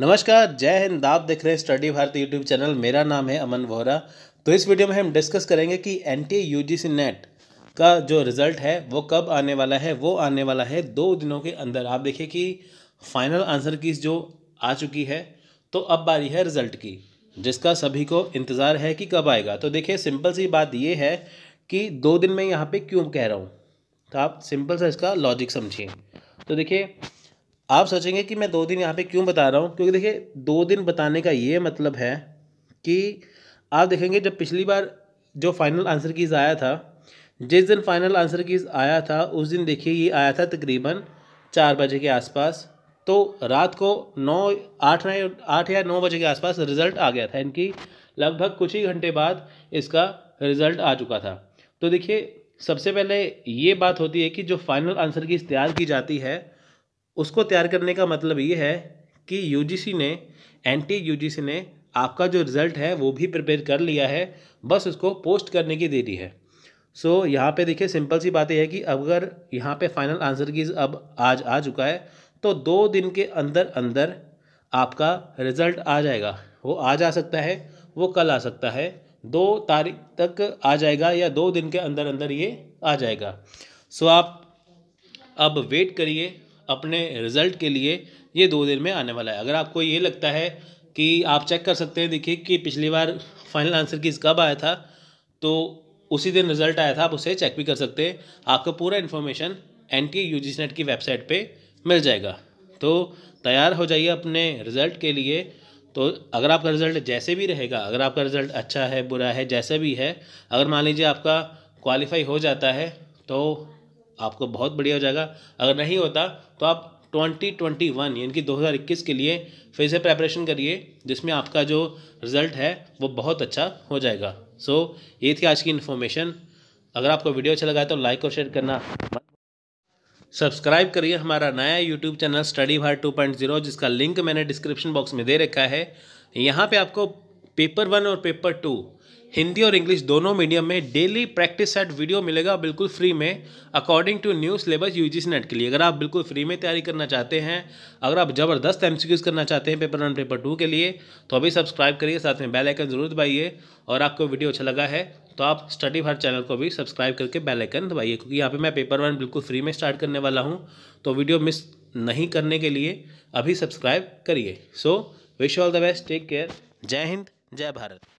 नमस्कार जय हिंद आप देख रहे हैं स्टडी भारत यूट्यूब चैनल मेरा नाम है अमन वोहरा तो इस वीडियो में हम डिस्कस करेंगे कि एन टी यूजीसी नेट का जो रिज़ल्ट है वो कब आने वाला है वो आने वाला है दो दिनों के अंदर आप देखिए कि फाइनल आंसर की जो आ चुकी है तो अब बारी है रिज़ल्ट की जिसका सभी को इंतज़ार है कि कब आएगा तो देखिए सिंपल सी बात ये है कि दो दिन में यहाँ पर क्यों कह रहा हूँ तो आप सिंपल सा इसका लॉजिक समझिए तो देखिए आप सोचेंगे कि मैं दो दिन यहाँ पे क्यों बता रहा हूँ क्योंकि देखिए दो दिन बताने का ये मतलब है कि आप देखेंगे जब पिछली बार जो फाइनल आंसर कीज़ आया था जिस दिन फाइनल आंसर कीज़ आया था उस दिन देखिए ये आया था तकरीबन चार बजे के आसपास तो रात को नौ आठ नौ आठ या नौ बजे के आसपास रिज़ल्ट आ गया था इनकी लगभग कुछ ही घंटे बाद इसका रिज़ल्ट आ चुका था तो देखिए सबसे पहले ये बात होती है कि जो फाइनल आंसर की तैयार की जाती है उसको तैयार करने का मतलब ये है कि यू ने एन टी ने आपका जो रिज़ल्ट है वो भी प्रिपेयर कर लिया है बस उसको पोस्ट करने की देरी है सो so, यहाँ पे देखिए सिंपल सी बात यह है कि अगर यहाँ पे फाइनल आंसर की अब आज आ चुका है तो दो दिन के अंदर अंदर आपका रिज़ल्ट आ जाएगा वो आज आ सकता है वो कल आ सकता है दो तारीख तक आ जाएगा या दो दिन के अंदर अंदर ये आ जाएगा सो so, आप अब वेट करिए अपने रिज़ल्ट के लिए ये दो दिन में आने वाला है अगर आपको ये लगता है कि आप चेक कर सकते हैं देखिए कि पिछली बार फाइनल आंसर किस कब आया था तो उसी दिन रिज़ल्ट आया था आप उसे चेक भी कर सकते हैं आपको पूरा information N T U NET की वेबसाइट पे मिल जाएगा तो तैयार हो जाइए अपने रिज़ल्ट के लिए तो अगर आपका रिज़ल्ट जैसे भी रहेगा अगर आपका रिज़ल्ट अच्छा है बुरा है जैसे भी है अगर मान लीजिए आपका क्वालिफाई हो जाता है तो आपको बहुत बढ़िया हो जाएगा अगर नहीं होता तो आप 2021 यानी कि दो के लिए फिर से प्रेपरेशन करिए जिसमें आपका जो रिज़ल्ट है वो बहुत अच्छा हो जाएगा सो so, ये थी आज की इन्फॉर्मेशन अगर आपको वीडियो अच्छा लगा तो लाइक और शेयर करना सब्सक्राइब करिए हमारा नया यूट्यूब चैनल स्टडी भार 2.0 जिसका लिंक मैंने डिस्क्रिप्शन बॉक्स में दे रखा है यहाँ पे आपको पेपर वन और पेपर टू हिंदी और इंग्लिश दोनों मीडियम में डेली प्रैक्टिस सेट वीडियो मिलेगा बिल्कुल फ्री में according to new syllabus U NET के लिए अगर आप बिल्कुल फ्री में तैयारी करना चाहते हैं अगर आप ज़बरदस्त एम करना चाहते हैं पेपर वन पेपर टू के लिए तो अभी सब्सक्राइब करिए साथ में बेल आइकन जरूर दबाइए और आपको वीडियो अच्छा लगा है तो आप स्टडी हर चैनल को भी सब्सक्राइब करके बेलाइकन दबाइए क्योंकि यहाँ पर मैं पेपर वन बिल्कुल फ्री में स्टार्ट करने वाला हूँ तो वीडियो मिस नहीं करने के लिए अभी सब्सक्राइब करिए so wish all the best take care जय हिंद जय भारत